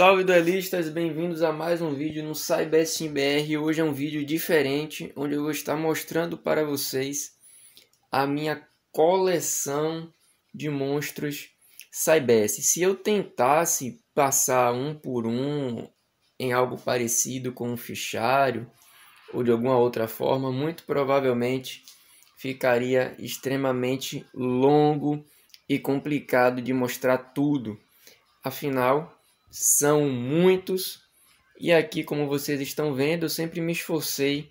Salve duelistas, bem-vindos a mais um vídeo no CyberSimBR. Hoje é um vídeo diferente, onde eu vou estar mostrando para vocês a minha coleção de monstros Cybers. Se eu tentasse passar um por um em algo parecido com um fichário ou de alguma outra forma, muito provavelmente ficaria extremamente longo e complicado de mostrar tudo. Afinal, são muitos. E aqui, como vocês estão vendo, eu sempre me esforcei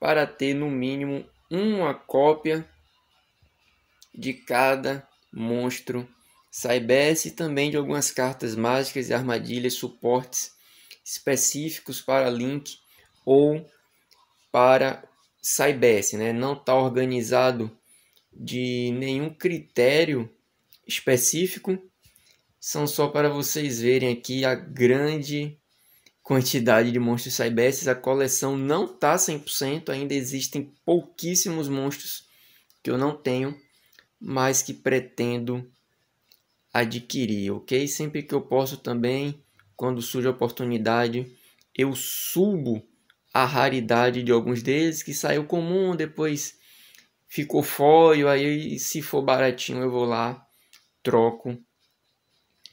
para ter no mínimo uma cópia de cada monstro e também de algumas cartas mágicas e armadilhas, suportes específicos para Link ou para Saibesse, né? Não está organizado de nenhum critério específico, são só para vocês verem aqui a grande quantidade de monstros Cybesses. A coleção não está 100%, ainda existem pouquíssimos monstros que eu não tenho, mas que pretendo adquirir, ok? Sempre que eu posso também, quando surge a oportunidade, eu subo a raridade de alguns deles que saiu comum, depois ficou foio aí se for baratinho eu vou lá, troco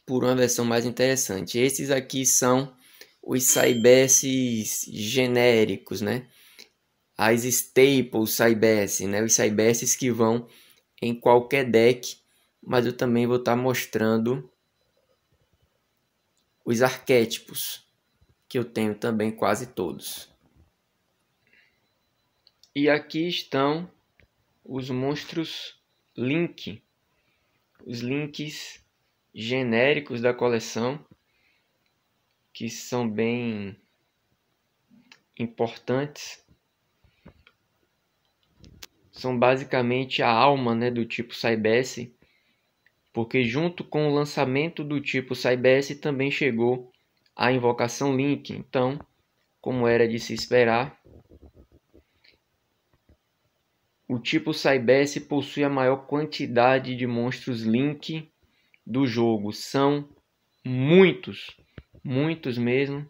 por uma versão mais interessante. Esses aqui são os Saibesses genéricos, né? As staples Saibess, né? Os Saibesses que vão em qualquer deck, mas eu também vou estar tá mostrando os arquétipos, que eu tenho também quase todos. E aqui estão os monstros Link, os links genéricos da coleção que são bem importantes. São basicamente a alma né, do tipo Cybess porque junto com o lançamento do tipo Cybess também chegou a invocação Link. Então, como era de se esperar, o tipo Cybess possui a maior quantidade de monstros Link do jogo são muitos, muitos mesmo,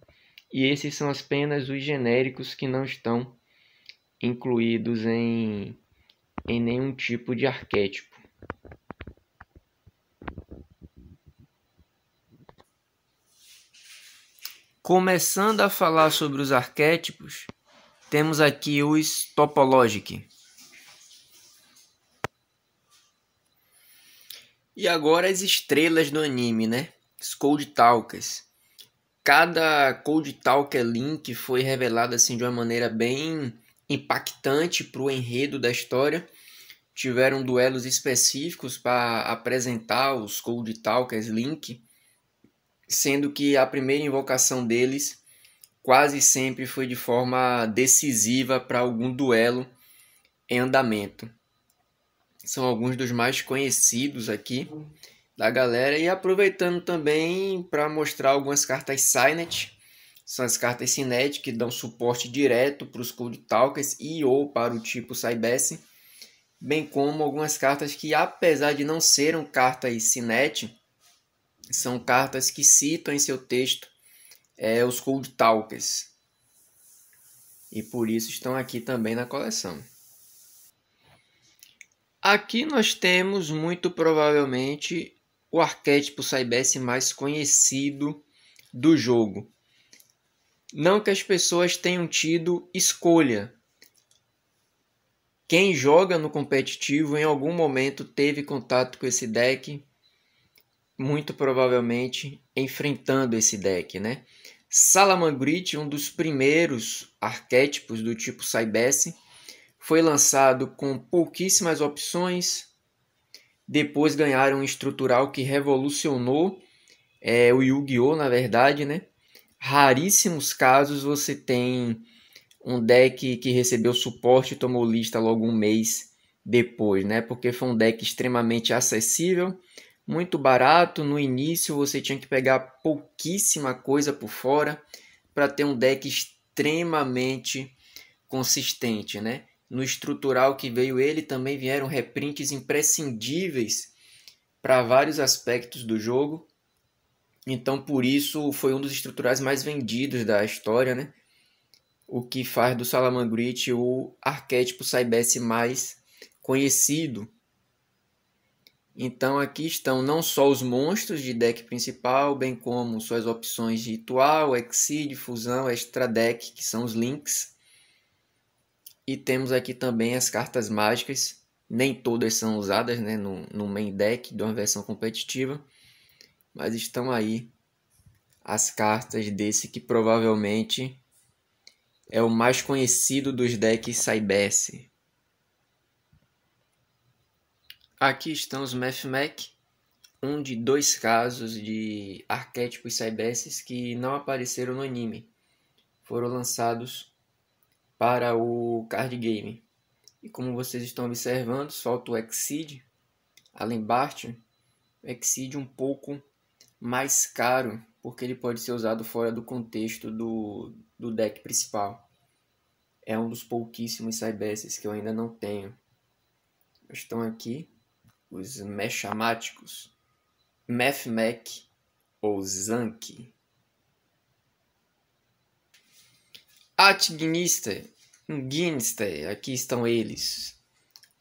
e esses são apenas os genéricos que não estão incluídos em, em nenhum tipo de arquétipo. Começando a falar sobre os arquétipos, temos aqui os topologic, E agora as estrelas do anime, né? Os Cold Talkers. Cada Cold Talker Link foi revelado assim de uma maneira bem impactante para o enredo da história. Tiveram duelos específicos para apresentar os Cold Talkers Link, sendo que a primeira invocação deles quase sempre foi de forma decisiva para algum duelo em andamento são alguns dos mais conhecidos aqui da galera. E aproveitando também para mostrar algumas cartas Signet. São as cartas Signet que dão suporte direto para os Cold Talkers e ou para o tipo Cybess. Bem como algumas cartas que, apesar de não serem cartas Signet, são cartas que citam em seu texto é, os Cold Talkers. E por isso estão aqui também na coleção. Aqui nós temos muito provavelmente o arquétipo Saibess mais conhecido do jogo. Não que as pessoas tenham tido escolha. Quem joga no competitivo em algum momento teve contato com esse deck, muito provavelmente enfrentando esse deck, né? Salamangrit, um dos primeiros arquétipos do tipo Saibess, foi lançado com pouquíssimas opções. Depois ganharam um estrutural que revolucionou é, o Yu-Gi-Oh! na verdade, né? Raríssimos casos você tem um deck que recebeu suporte e tomou lista logo um mês depois, né? Porque foi um deck extremamente acessível, muito barato. No início você tinha que pegar pouquíssima coisa por fora para ter um deck extremamente consistente, né? no estrutural que veio ele também vieram reprints imprescindíveis para vários aspectos do jogo. Então, por isso, foi um dos estruturais mais vendidos da história, né? O que faz do Salamangrit o arquétipo Saibess mais conhecido. Então, aqui estão não só os monstros de deck principal, bem como suas opções de ritual, exídio, fusão, extra deck, que são os links e temos aqui também as cartas mágicas, nem todas são usadas né, no, no main deck de uma versão competitiva, mas estão aí as cartas desse que provavelmente é o mais conhecido dos decks Saibesse. Aqui estão os Mathmech, um de dois casos de arquétipos Saibesses que não apareceram no anime. Foram lançados para o card game. E como vocês estão observando, solto o Exceed, além o Exceed um pouco mais caro, porque ele pode ser usado fora do contexto do, do deck principal. É um dos pouquíssimos Cybesses que eu ainda não tenho. Estão aqui os mechamáticos, Mathmac ou Zank. Atginster, Ginster, aqui estão eles.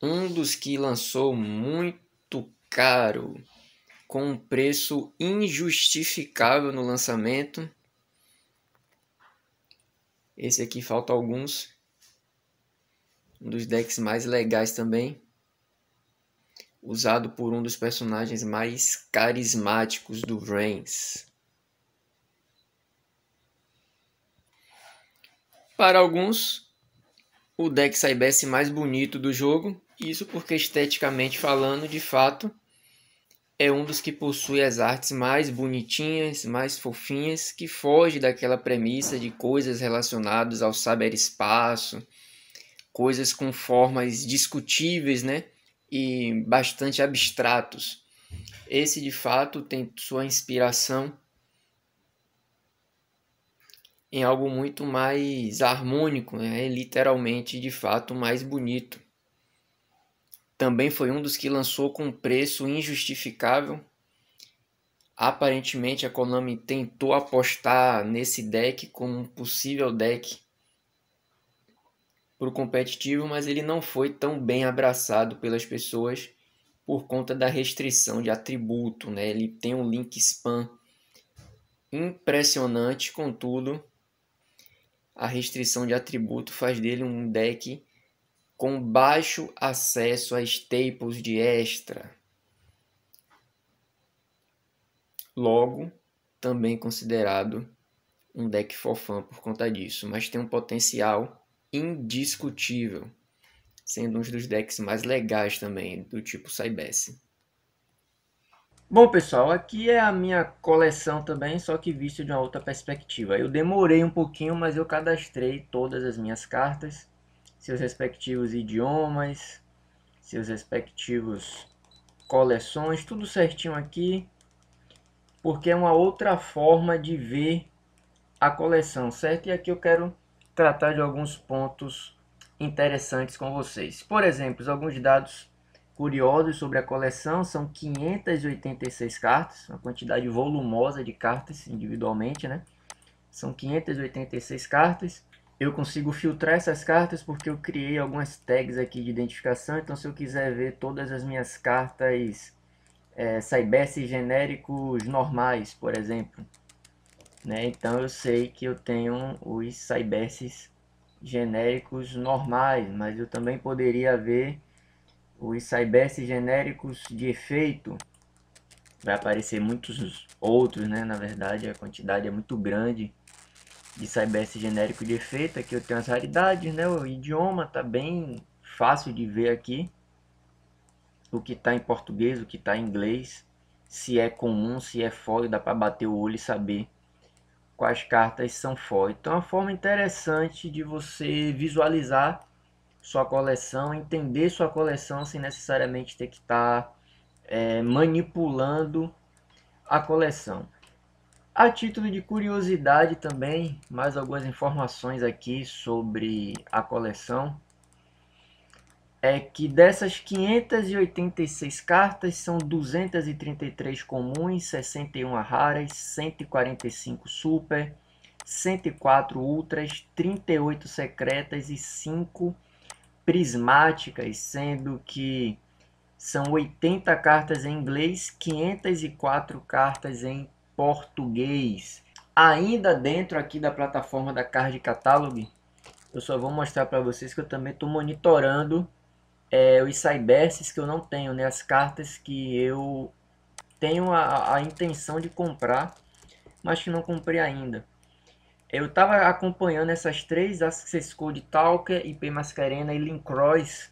Um dos que lançou muito caro, com um preço injustificável no lançamento. Esse aqui falta alguns. Um dos decks mais legais também. Usado por um dos personagens mais carismáticos do Reigns. Para alguns, o deck saibesse mais bonito do jogo, isso porque esteticamente falando, de fato, é um dos que possui as artes mais bonitinhas, mais fofinhas, que foge daquela premissa de coisas relacionadas ao saber-espaço, coisas com formas discutíveis, né? E bastante abstratos. Esse, de fato, tem sua inspiração em algo muito mais harmônico, né? literalmente, de fato, mais bonito. Também foi um dos que lançou com preço injustificável. Aparentemente, a Konami tentou apostar nesse deck como um possível deck para o competitivo, mas ele não foi tão bem abraçado pelas pessoas por conta da restrição de atributo. Né? Ele tem um link spam impressionante, contudo, a restrição de atributo faz dele um deck com baixo acesso a staples de extra. Logo, também considerado um deck fofão por conta disso, mas tem um potencial indiscutível, sendo um dos decks mais legais também do tipo Saibesse. Bom, pessoal, aqui é a minha coleção também, só que vista de uma outra perspectiva. Eu demorei um pouquinho, mas eu cadastrei todas as minhas cartas, seus respectivos idiomas, seus respectivos coleções, tudo certinho aqui, porque é uma outra forma de ver a coleção, certo? E aqui eu quero tratar de alguns pontos interessantes com vocês. Por exemplo, alguns dados curiosos sobre a coleção são 586 cartas, uma quantidade volumosa de cartas individualmente, né? São 586 cartas. Eu consigo filtrar essas cartas porque eu criei algumas tags aqui de identificação, então se eu quiser ver todas as minhas cartas é, genéricos normais, por exemplo, né? Então eu sei que eu tenho os Cyberses genéricos normais, mas eu também poderia ver os Cybers genéricos de efeito. Vai aparecer muitos outros, né? Na verdade, a quantidade é muito grande de Cybers genérico de efeito. Aqui eu tenho as raridades, né? O idioma tá bem fácil de ver aqui. O que está em português, o que está em inglês. Se é comum, se é foil, dá para bater o olho e saber quais cartas são foil. Então é uma forma interessante de você visualizar sua coleção, entender sua coleção sem necessariamente ter que estar tá, é, manipulando a coleção. A título de curiosidade também, mais algumas informações aqui sobre a coleção. É que dessas 586 cartas, são 233 comuns, 61 raras, 145 super, 104 ultras, 38 secretas e 5 prismáticas, sendo que são 80 cartas em inglês, 504 cartas em português. Ainda dentro aqui da plataforma da Card Catalog, eu só vou mostrar para vocês que eu também estou monitorando é, os Cyberses que eu não tenho, né? as cartas que eu tenho a, a intenção de comprar, mas que não comprei ainda. Eu estava acompanhando essas três, as que você Talker, IP Mascarena e Lincross.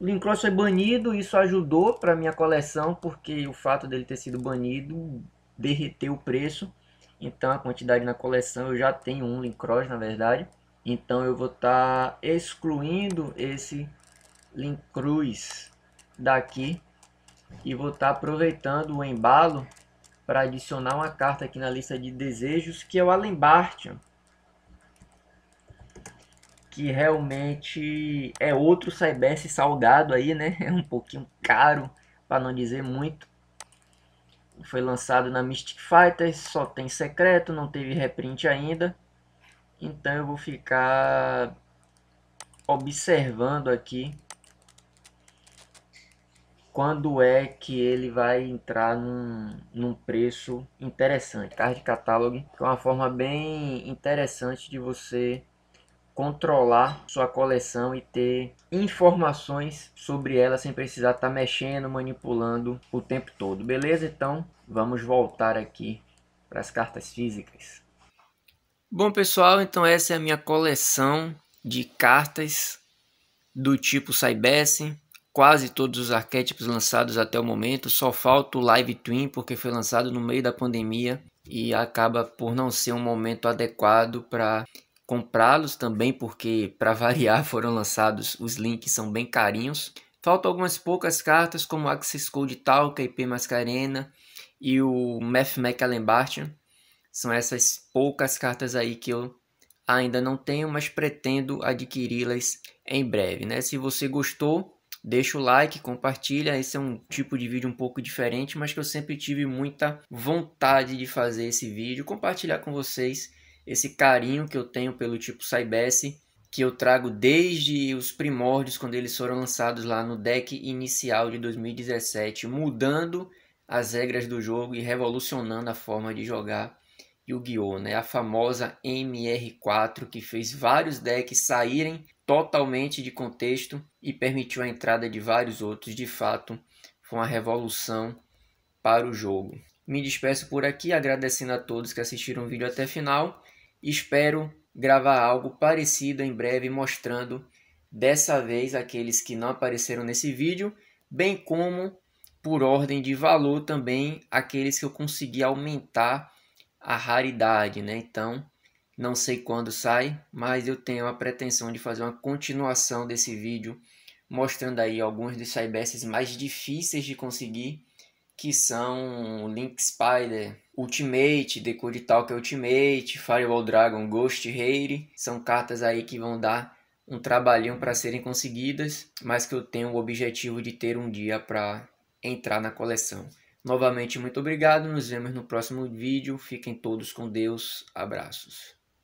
O Lincross foi banido, isso ajudou para minha coleção, porque o fato dele ter sido banido derreteu o preço. Então a quantidade na coleção, eu já tenho um Lincross na verdade. Então eu vou estar tá excluindo esse Linkross daqui e vou estar tá aproveitando o embalo para adicionar uma carta aqui na lista de desejos, que é o Barton, que realmente é outro Saibesse salgado aí, né? É um pouquinho caro, para não dizer muito. Foi lançado na Mystic Fighter, só tem secreto, não teve reprint ainda. Então eu vou ficar observando aqui quando é que ele vai entrar num, num preço interessante. Card catálogo é uma forma bem interessante de você controlar sua coleção e ter informações sobre ela sem precisar estar tá mexendo, manipulando o tempo todo. Beleza? Então vamos voltar aqui para as cartas físicas. Bom pessoal, então essa é a minha coleção de cartas do tipo Cybessen quase todos os arquétipos lançados até o momento, só falta o Live Twin porque foi lançado no meio da pandemia e acaba por não ser um momento adequado para comprá-los também, porque para variar foram lançados os links são bem carinhos. Faltam algumas poucas cartas como Axis Code Talca, IP Mascarena e o Math Mechalenbartian. São essas poucas cartas aí que eu ainda não tenho, mas pretendo adquiri-las em breve, né? Se você gostou, deixa o like, compartilha. Esse é um tipo de vídeo um pouco diferente, mas que eu sempre tive muita vontade de fazer esse vídeo, compartilhar com vocês esse carinho que eu tenho pelo tipo Saibesse, que eu trago desde os primórdios quando eles foram lançados lá no deck inicial de 2017, mudando as regras do jogo e revolucionando a forma de jogar Yu-Gi-Oh, né? A famosa MR4 que fez vários decks saírem totalmente de contexto e permitiu a entrada de vários outros. De fato, foi uma revolução para o jogo. Me despeço por aqui, agradecendo a todos que assistiram o vídeo até final. Espero gravar algo parecido em breve, mostrando dessa vez aqueles que não apareceram nesse vídeo, bem como por ordem de valor também aqueles que eu consegui aumentar a raridade, né? Então, não sei quando sai, mas eu tenho a pretensão de fazer uma continuação desse vídeo mostrando aí alguns dos Cybersts mais difíceis de conseguir, que são Link Spider, Ultimate, Decode Talk Ultimate, Firewall Dragon, Ghost Raid. São cartas aí que vão dar um trabalhinho para serem conseguidas, mas que eu tenho o objetivo de ter um dia para entrar na coleção. Novamente, muito obrigado. Nos vemos no próximo vídeo. Fiquem todos com Deus. Abraços.